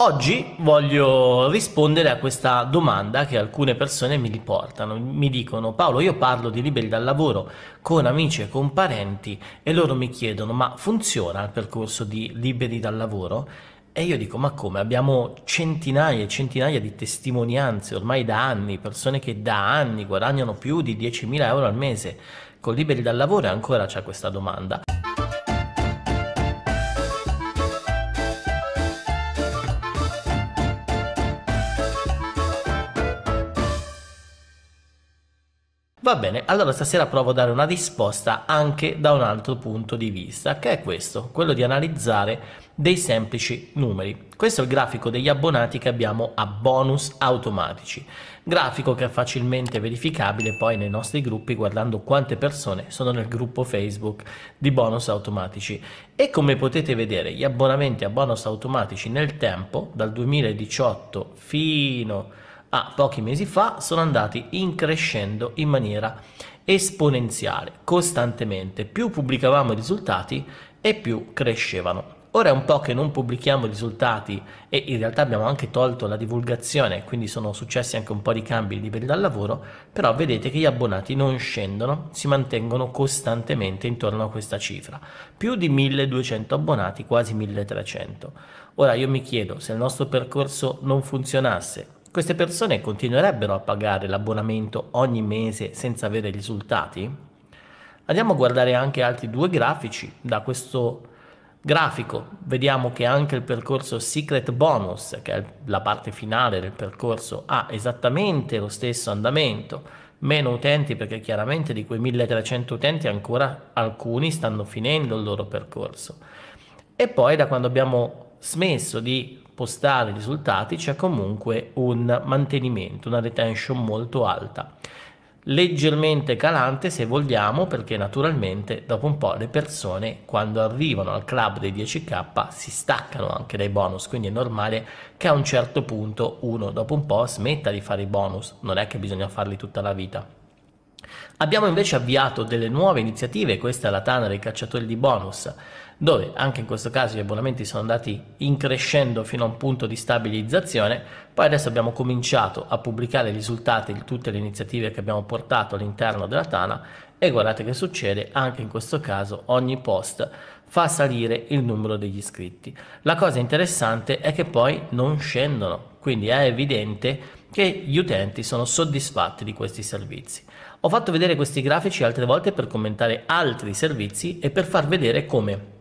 Oggi voglio rispondere a questa domanda che alcune persone mi riportano. Mi dicono Paolo, io parlo di liberi dal lavoro con amici e con parenti e loro mi chiedono ma funziona il percorso di liberi dal lavoro? E io dico, ma come? Abbiamo centinaia e centinaia di testimonianze ormai da anni, persone che da anni guadagnano più di 10.000 euro al mese. Con Liberi dal Lavoro e ancora c'è questa domanda. Va bene, allora stasera provo a dare una risposta anche da un altro punto di vista, che è questo, quello di analizzare dei semplici numeri. Questo è il grafico degli abbonati che abbiamo a bonus automatici, grafico che è facilmente verificabile poi nei nostri gruppi guardando quante persone sono nel gruppo Facebook di bonus automatici. E come potete vedere gli abbonamenti a bonus automatici nel tempo, dal 2018 fino a pochi mesi fa sono andati in crescendo in maniera esponenziale, costantemente. Più pubblicavamo i risultati e più crescevano. Ora è un po' che non pubblichiamo i risultati e in realtà abbiamo anche tolto la divulgazione, quindi sono successi anche un po' di cambi di livelli dal lavoro, però vedete che gli abbonati non scendono, si mantengono costantemente intorno a questa cifra. Più di 1200 abbonati, quasi 1300. Ora io mi chiedo se il nostro percorso non funzionasse, queste persone continuerebbero a pagare l'abbonamento ogni mese senza avere risultati? Andiamo a guardare anche altri due grafici. Da questo grafico vediamo che anche il percorso Secret Bonus, che è la parte finale del percorso, ha esattamente lo stesso andamento. Meno utenti perché chiaramente di quei 1300 utenti ancora alcuni stanno finendo il loro percorso. E poi da quando abbiamo smesso di postare risultati c'è comunque un mantenimento, una retention molto alta leggermente calante se vogliamo perché naturalmente dopo un po' le persone quando arrivano al club dei 10k si staccano anche dai bonus quindi è normale che a un certo punto uno dopo un po' smetta di fare i bonus non è che bisogna farli tutta la vita abbiamo invece avviato delle nuove iniziative questa è la tana dei cacciatori di bonus dove anche in questo caso gli abbonamenti sono andati increscendo fino a un punto di stabilizzazione, poi adesso abbiamo cominciato a pubblicare i risultati di tutte le iniziative che abbiamo portato all'interno della Tana e guardate che succede, anche in questo caso ogni post fa salire il numero degli iscritti. La cosa interessante è che poi non scendono, quindi è evidente che gli utenti sono soddisfatti di questi servizi. Ho fatto vedere questi grafici altre volte per commentare altri servizi e per far vedere come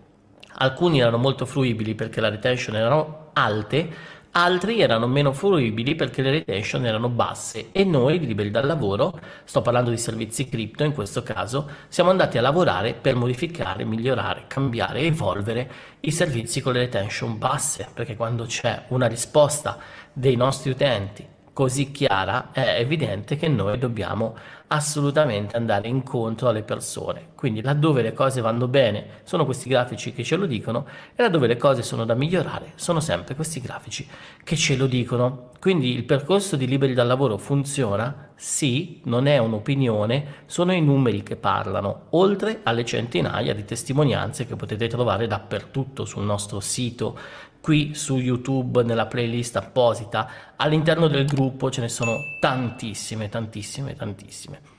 alcuni erano molto fruibili perché la retention erano alte, altri erano meno fruibili perché le retention erano basse e noi liberi dal lavoro, sto parlando di servizi cripto in questo caso, siamo andati a lavorare per modificare, migliorare, cambiare, evolvere i servizi con le retention basse, perché quando c'è una risposta dei nostri utenti così chiara, è evidente che noi dobbiamo assolutamente andare incontro alle persone. Quindi laddove le cose vanno bene sono questi grafici che ce lo dicono e laddove le cose sono da migliorare sono sempre questi grafici che ce lo dicono. Quindi il percorso di Liberi dal Lavoro funziona? Sì, non è un'opinione, sono i numeri che parlano, oltre alle centinaia di testimonianze che potete trovare dappertutto sul nostro sito qui su YouTube nella playlist apposita. All'interno del gruppo ce ne sono tantissime, tantissime, tantissime.